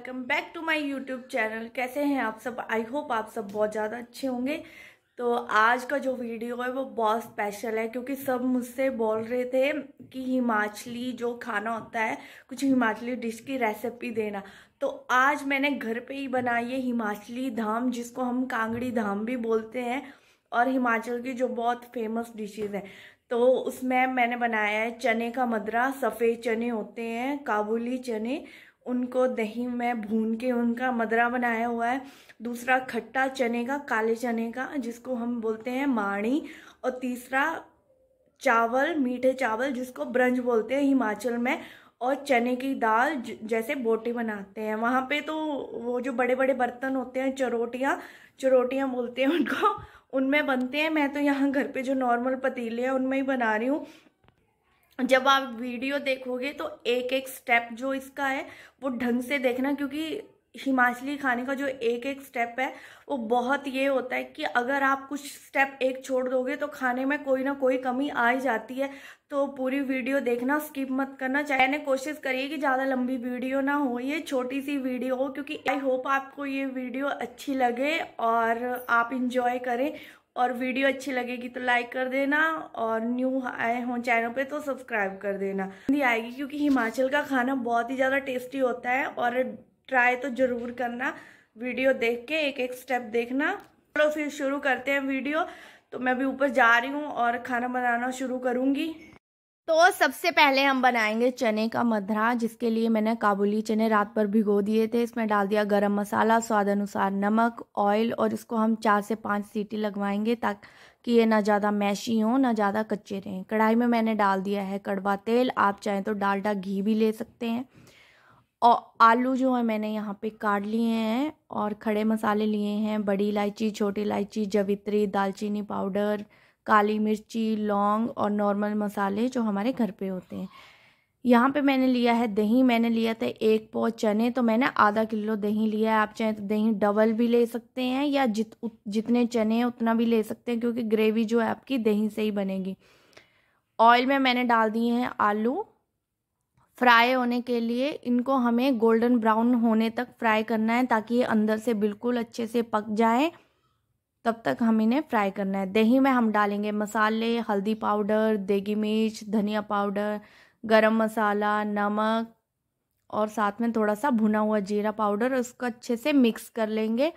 Welcome back to my YouTube channel कैसे हैं आप सब आई होप आप सब बहुत ज़्यादा अच्छे होंगे तो आज का जो वीडियो है वो बहुत स्पेशल है क्योंकि सब मुझसे बोल रहे थे कि हिमाचली जो खाना होता है कुछ हिमाचली डिश की रेसिपी देना तो आज मैंने घर पे ही बनाई है हिमाचली धाम जिसको हम कांगड़ी धाम भी बोलते हैं और हिमाचल की जो बहुत फेमस डिशेज़ हैं तो उसमें मैंने बनाया है चने का मदरा सफ़ेद चने होते हैं काबुली चने उनको दही में भून के उनका मदरा बनाया हुआ है दूसरा खट्टा चने का काले चने का जिसको हम बोलते हैं माणी और तीसरा चावल मीठे चावल जिसको ब्रंज बोलते हैं हिमाचल में और चने की दाल जैसे बोटी बनाते हैं वहाँ पे तो वो जो बड़े बड़े बर्तन होते हैं चरोटियाँ चरोटियाँ बोलते हैं उनको उनमें बनते हैं मैं तो यहाँ घर पे जो नॉर्मल पतीले हैं उनमें ही बना रही हूँ जब आप वीडियो देखोगे तो एक एक स्टेप जो इसका है वो ढंग से देखना क्योंकि हिमाचली खाने का जो एक एक स्टेप है वो बहुत ये होता है कि अगर आप कुछ स्टेप एक छोड़ दोगे तो खाने में कोई ना कोई कमी आ ही जाती है तो पूरी वीडियो देखना स्किप मत करना चाहे ना कोशिश करिए कि ज़्यादा लंबी वीडियो ना हो ये छोटी सी वीडियो हो क्योंकि आई होप आपको ये वीडियो अच्छी लगे और आप इंजॉय करें और वीडियो अच्छी लगेगी तो लाइक कर देना और न्यू आए हों चैनल पे तो सब्सक्राइब कर देना हिंदी आएगी क्योंकि हिमाचल का खाना बहुत ही ज़्यादा टेस्टी होता है और ट्राई तो ज़रूर करना वीडियो देख के एक एक स्टेप देखना चलो फिर शुरू करते हैं वीडियो तो मैं भी ऊपर जा रही हूँ और खाना बनाना शुरू करूँगी तो सबसे पहले हम बनाएंगे चने का मधरा जिसके लिए मैंने काबुली चने रात भर भिगो दिए थे इसमें डाल दिया गरम मसाला स्वाद अनुसार नमक ऑयल और इसको हम चार से पाँच सीटी लगवाएंगे ताकि ये ना ज़्यादा मैशी हो ना ज़्यादा कच्चे रहें कढ़ाई में मैंने डाल दिया है कड़वा तेल आप चाहें तो डालडा घी भी ले सकते हैं और आलू जो है मैंने यहाँ पे काट लिए हैं और खड़े मसाले लिए हैं बड़ी इलायची छोटी इलायची जवित्री दालचीनी पाउडर काली मिर्ची लौंग और नॉर्मल मसाले जो हमारे घर पे होते हैं यहाँ पे मैंने लिया है दही मैंने लिया था एक पौ चने तो मैंने आधा किलो दही लिया है आप चाहे तो दही डबल भी ले सकते हैं या जित जितने चने हैं उतना भी ले सकते हैं क्योंकि ग्रेवी जो है आपकी दही से ही बनेगी ऑयल में मैंने डाल दिए हैं आलू फ्राई होने के लिए इनको हमें गोल्डन ब्राउन होने तक फ्राई करना है ताकि ये अंदर से बिल्कुल अच्छे से पक जाए तब तक हम इन्हें फ्राई करना है दही में हम डालेंगे मसाले हल्दी पाउडर देगी मिर्च धनिया पाउडर गरम मसाला नमक और साथ में थोड़ा सा भुना हुआ जीरा पाउडर उसको अच्छे से मिक्स कर लेंगे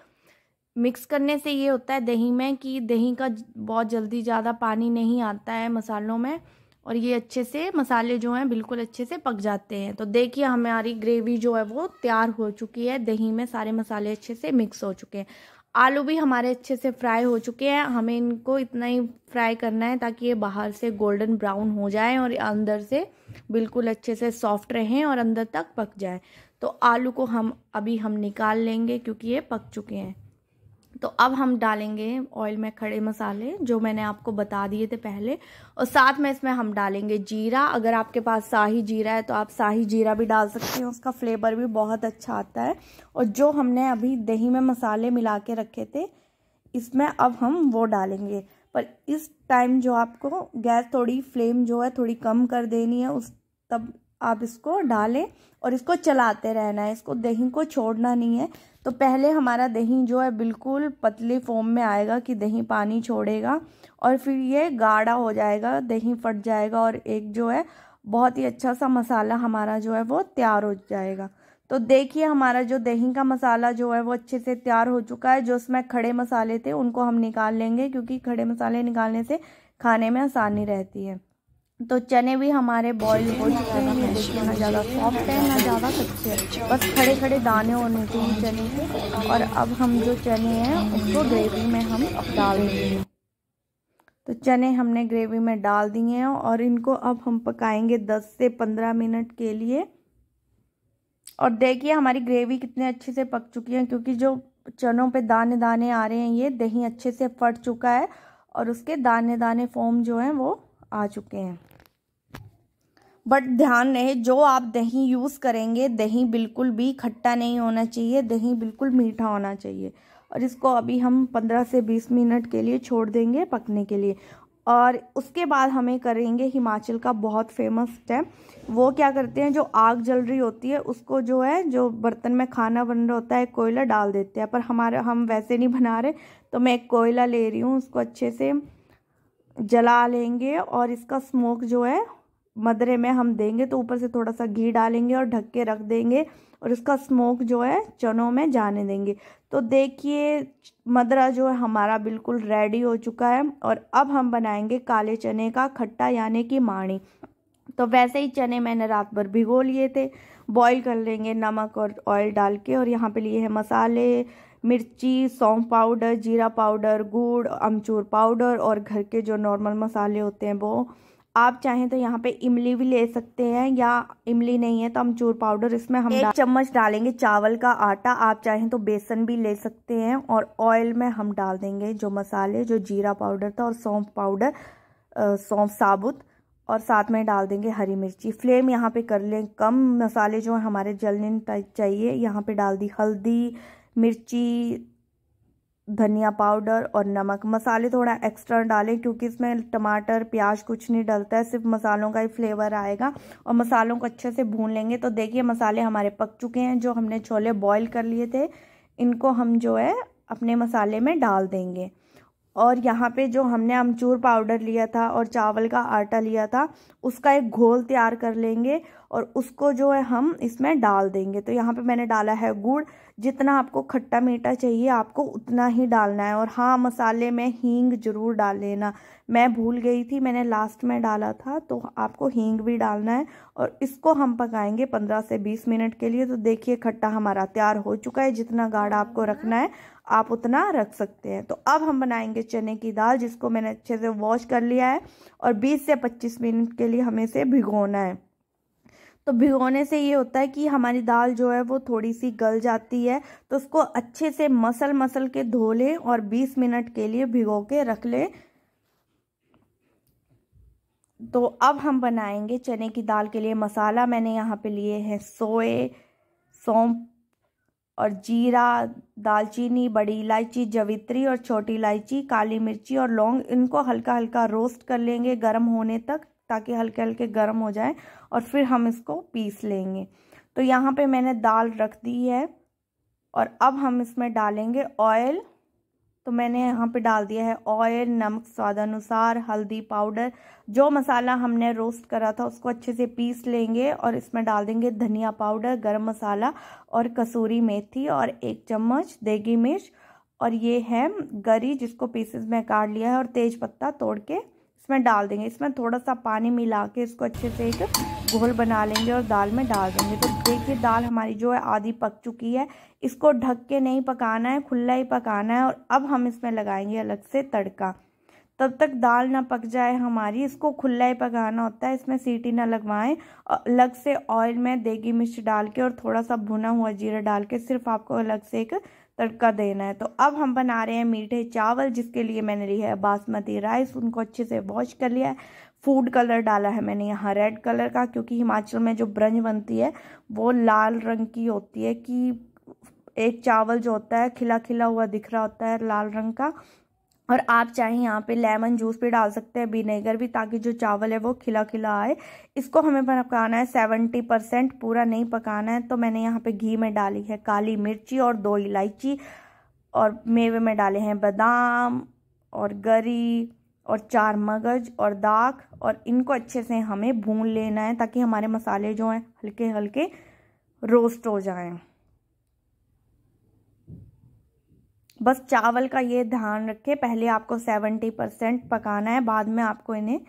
मिक्स करने से ये होता है दही में कि दही का बहुत जल्दी ज़्यादा पानी नहीं आता है मसालों में और ये अच्छे से मसाले जो हैं बिल्कुल अच्छे से पक जाते हैं तो देखिए हमारी ग्रेवी जो है वो तैयार हो चुकी है दही में सारे मसाले अच्छे से मिक्स हो चुके हैं आलू भी हमारे अच्छे से फ्राई हो चुके हैं हमें इनको इतना ही फ्राई करना है ताकि ये बाहर से गोल्डन ब्राउन हो जाए और अंदर से बिल्कुल अच्छे से सॉफ्ट रहें और अंदर तक पक जाए तो आलू को हम अभी हम निकाल लेंगे क्योंकि ये पक चुके हैं तो अब हम डालेंगे ऑयल में खड़े मसाले जो मैंने आपको बता दिए थे पहले और साथ में इसमें हम डालेंगे जीरा अगर आपके पास शाही जीरा है तो आप शाही जीरा भी डाल सकते हैं उसका फ्लेवर भी बहुत अच्छा आता है और जो हमने अभी दही में मसाले मिला के रखे थे इसमें अब हम वो डालेंगे पर इस टाइम जो आपको गैस थोड़ी फ्लेम जो है थोड़ी कम कर देनी है उस तब आप इसको डालें और इसको चलाते रहना है इसको दही को छोड़ना नहीं है तो पहले हमारा दही जो है बिल्कुल पतली फॉर्म में आएगा कि दही पानी छोड़ेगा और फिर ये गाढ़ा हो जाएगा दही फट जाएगा और एक जो है बहुत ही अच्छा सा मसाला हमारा जो है वो तैयार हो जाएगा तो देखिए हमारा जो दही का मसाला जो है वो अच्छे से तैयार हो चुका है जो उसमें खड़े मसाले थे उनको हम निकाल लेंगे क्योंकि खड़े मसाले निकालने से खाने में आसानी रहती है तो चने भी हमारे बॉयल हो चुके हैं ना ज़्यादा सॉफ्ट है ना ज़्यादा कच्चे हैं बस खड़े खड़े दाने होने चाहिए चने के और अब हम जो चने हैं उसको ग्रेवी में हम डाल देंगे तो चने हमने ग्रेवी में डाल दिए हैं और इनको अब हम पकाएंगे 10 से 15 मिनट के लिए और देखिए हमारी ग्रेवी कितने अच्छे से पक चुकी है क्योंकि जो चनों पे दाने दाने आ रहे हैं ये दही अच्छे से फट चुका है और उसके दाने दाने फॉर्म जो हैं वो आ चुके हैं बट ध्यान रहे जो आप दही यूज़ करेंगे दही बिल्कुल भी खट्टा नहीं होना चाहिए दही बिल्कुल मीठा होना चाहिए और इसको अभी हम 15 से 20 मिनट के लिए छोड़ देंगे पकने के लिए और उसके बाद हमें करेंगे हिमाचल का बहुत फेमस स्टेप वो क्या करते हैं जो आग जल रही होती है उसको जो है जो बर्तन में खाना बन रहा होता है कोयला डाल देते हैं पर हमारा हम वैसे नहीं बना रहे तो मैं एक कोयला ले रही हूँ उसको अच्छे से जला लेंगे और इसका स्मोक जो है मदरे में हम देंगे तो ऊपर से थोड़ा सा घी डालेंगे और ढक के रख देंगे और इसका स्मोक जो है चनों में जाने देंगे तो देखिए मदरा जो है हमारा बिल्कुल रेडी हो चुका है और अब हम बनाएंगे काले चने का खट्टा यानी कि माणी तो वैसे ही चने मैंने रात भर भिगो लिए थे बॉईल कर लेंगे नमक और ऑयल डाल के और यहाँ पे लिए हैं मसाले मिर्ची सौंफ पाउडर जीरा पाउडर गुड़ अमचूर पाउडर और घर के जो नॉर्मल मसाले होते हैं वो आप चाहें तो यहाँ पे इमली भी ले सकते हैं या इमली नहीं है तो अमचूर पाउडर इसमें हम एक चम्मच डालेंगे चावल का आटा आप चाहें तो बेसन भी ले सकते हैं और ऑयल में हम डाल देंगे जो मसाले जो जीरा पाउडर था और सौंफ पाउडर सौंफ साबुत और साथ में डाल देंगे हरी मिर्ची फ्लेम यहाँ पे कर लें कम मसाले जो हैं हमारे जलने चाहिए यहाँ पे डाल दी हल्दी मिर्ची धनिया पाउडर और नमक मसाले थोड़ा एक्स्ट्रा डालें क्योंकि इसमें टमाटर प्याज कुछ नहीं डलता है सिर्फ मसालों का ही फ्लेवर आएगा और मसालों को अच्छे से भून लेंगे तो देखिए मसाले हमारे पक चुके हैं जो हमने छोले बॉईल कर लिए थे इनको हम जो है अपने मसाले में डाल देंगे और यहाँ पे जो हमने अमचूर पाउडर लिया था और चावल का आटा लिया था उसका एक घोल तैयार कर लेंगे और उसको जो है हम इसमें डाल देंगे तो यहाँ पे मैंने डाला है गुड़ जितना आपको खट्टा मीठा चाहिए आपको उतना ही डालना है और हाँ मसाले में हींग ज़रूर डाल लेना मैं भूल गई थी मैंने लास्ट में डाला था तो आपको हींग भी डालना है और इसको हम पकाएंगे पंद्रह से बीस मिनट के लिए तो देखिए खट्टा हमारा तैयार हो चुका है जितना गाढ़ा आपको रखना है आप उतना रख सकते हैं तो अब हम बनाएंगे चने की दाल जिसको मैंने अच्छे से वॉश कर लिया है और 20 से 25 मिनट के लिए हमें इसे भिगोना है तो भिगोने से ये होता है कि हमारी दाल जो है वो थोड़ी सी गल जाती है तो उसको अच्छे से मसल मसल के धो लें और 20 मिनट के लिए भिगो के रख लें तो अब हम बनाएंगे चने की दाल के लिए मसाला मैंने यहाँ पे लिए हैं सोए सौंप और जीरा दालचीनी बड़ी इलायची जवित्री और छोटी इलायची काली मिर्ची और लौंग इनको हल्का हल्का रोस्ट कर लेंगे गर्म होने तक ताकि हल्के हल्के गर्म हो जाए और फिर हम इसको पीस लेंगे तो यहाँ पे मैंने दाल रख दी है और अब हम इसमें डालेंगे ऑयल तो मैंने यहाँ पे डाल दिया है ऑयल नमक स्वाद अनुसार हल्दी पाउडर जो मसाला हमने रोस्ट करा था उसको अच्छे से पीस लेंगे और इसमें डाल देंगे धनिया पाउडर गरम मसाला और कसूरी मेथी और एक चम्मच देगी मिर्च और ये है गरी जिसको पीसेस में काट लिया है और तेज पत्ता तोड़ के इसमें डाल देंगे इसमें थोड़ा सा पानी मिला के इसको अच्छे से एक घोल बना लेंगे और दाल में डाल देंगे तो देखिए दाल हमारी जो है आधी पक चुकी है इसको ढक के नहीं पकाना है खुला ही पकाना है और अब हम इसमें लगाएंगे अलग से तड़का तब तक दाल ना पक जाए हमारी इसको खुला ही पकाना होता है इसमें सीटी ना लगवाएं अलग से ऑयल में देगी मिर्च डाल के और थोड़ा सा भुना हुआ जीरा डाल के सिर्फ आपको अलग से एक तड़का देना है तो अब हम बना रहे हैं मीठे चावल जिसके लिए मैंने लिया है बासमती राइस उनको अच्छे से वॉश कर लिया है फूड कलर डाला है मैंने यहाँ रेड कलर का क्योंकि हिमाचल में जो ब्रंज बनती है वो लाल रंग की होती है कि एक चावल जो होता है खिला खिला हुआ दिख रहा होता है लाल रंग का और आप चाहे यहाँ पे लेमन जूस भी डाल सकते हैं विनेगर भी ताकि जो चावल है वो खिला खिला आए इसको हमें पकाना है सेवेंटी परसेंट पूरा नहीं पकाना है तो मैंने यहाँ पे घी में डाली है काली मिर्ची और दो इलायची और मेवे में डाले हैं बादाम और गरी और चार मगज और दाख और इनको अच्छे से हमें भून लेना है ताकि हमारे मसाले जो हैं हल्के हल्के रोस्ट हो जाएँ बस चावल का ये ध्यान रखें पहले आपको 70 परसेंट पकाना है बाद में आपको इन्हें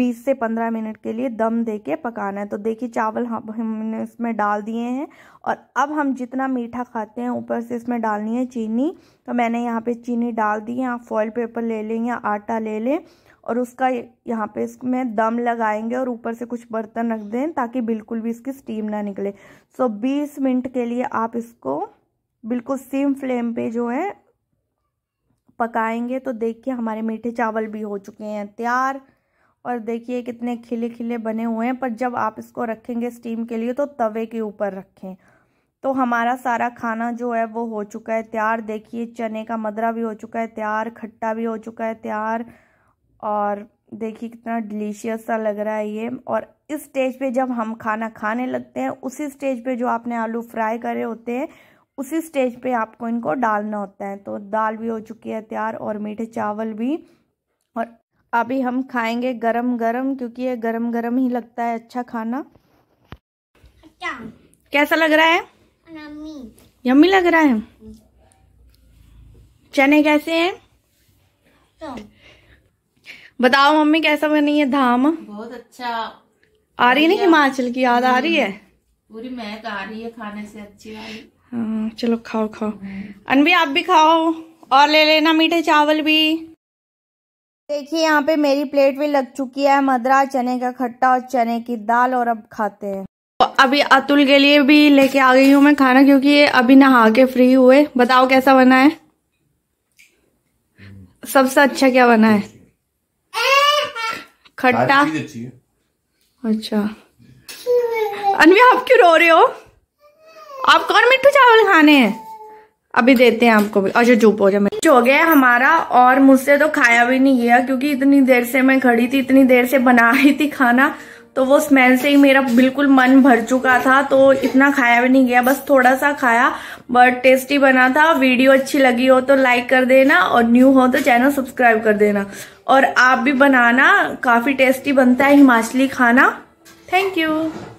20 से 15 मिनट के लिए दम देके पकाना है तो देखिए चावल हम हमने इसमें डाल दिए हैं और अब हम जितना मीठा खाते हैं ऊपर से इसमें डालनी है चीनी तो मैंने यहाँ पे चीनी डाल दी है आप फॉइल पेपर ले लें या आटा ले लें और उसका यहाँ पे इसमें दम लगाएंगे और ऊपर से कुछ बर्तन रख दें ताकि बिल्कुल भी इसकी स्टीम ना निकले सो बीस 20 मिनट के लिए आप इसको बिल्कुल सेम फ्लेम पे जो है पकाएंगे तो देखिए हमारे मीठे चावल भी हो चुके हैं तैयार और देखिए कितने खिले खिले बने हुए हैं पर जब आप इसको रखेंगे स्टीम के लिए तो तवे के ऊपर रखें तो हमारा सारा खाना जो है वो हो चुका है तैयार देखिए चने का मदरा भी हो चुका है तैयार खट्टा भी हो चुका है तैयार और देखिए कितना डिलीशियस सा लग रहा है ये और इस स्टेज पे जब हम खाना खाने लगते हैं उसी स्टेज पे जो आपने आलू फ्राई करे होते हैं उसी स्टेज पे आपको इनको डालना होता है तो दाल भी हो चुकी है तैयार और मीठे चावल भी और अभी हम खाएंगे गरम गरम क्योंकि ये गरम गरम ही लगता है अच्छा खाना अच्छा कैसा लग रहा है यम्मी लग रहा है हम्म। चने कैसे हैं तो। बताओ मम्मी कैसा बनी है धाम बहुत अच्छा आ रही है ना हिमाचल की याद आ रही है हम्म। पूरी मैक आ रही है खाने से अच्छी आ रही हाँ, चलो खाओ खाओ हम्म। अनवी आप भी खाओ और ले लेना मीठे चावल भी देखिए यहाँ पे मेरी प्लेट भी लग चुकी है मदरा चने का खट्टा और चने की दाल और अब खाते हैं तो अभी अतुल के लिए भी लेके आ गई हूँ मैं खाना क्योंकि ये अभी नहा के फ्री हुए बताओ कैसा बना है सबसे अच्छा क्या बना है खट्टा अच्छा अनवी आप क्यों रो रहे हो आप कौन मिट्टू चावल खाने हैं अभी देते हैं आपको भी अच्छा चुप हो जाए हो गया हमारा और मुझसे तो खाया भी नहीं गया क्योंकि इतनी देर से मैं खड़ी थी इतनी देर से बना रही थी खाना तो वो स्मेल से ही मेरा बिल्कुल मन भर चुका था तो इतना खाया भी नहीं गया बस थोड़ा सा खाया बट टेस्टी बना था वीडियो अच्छी लगी हो तो लाइक कर देना और न्यू हो तो चैनल सब्सक्राइब कर देना और आप भी बनाना काफ़ी टेस्टी बनता है हिमाचली खाना थैंक यू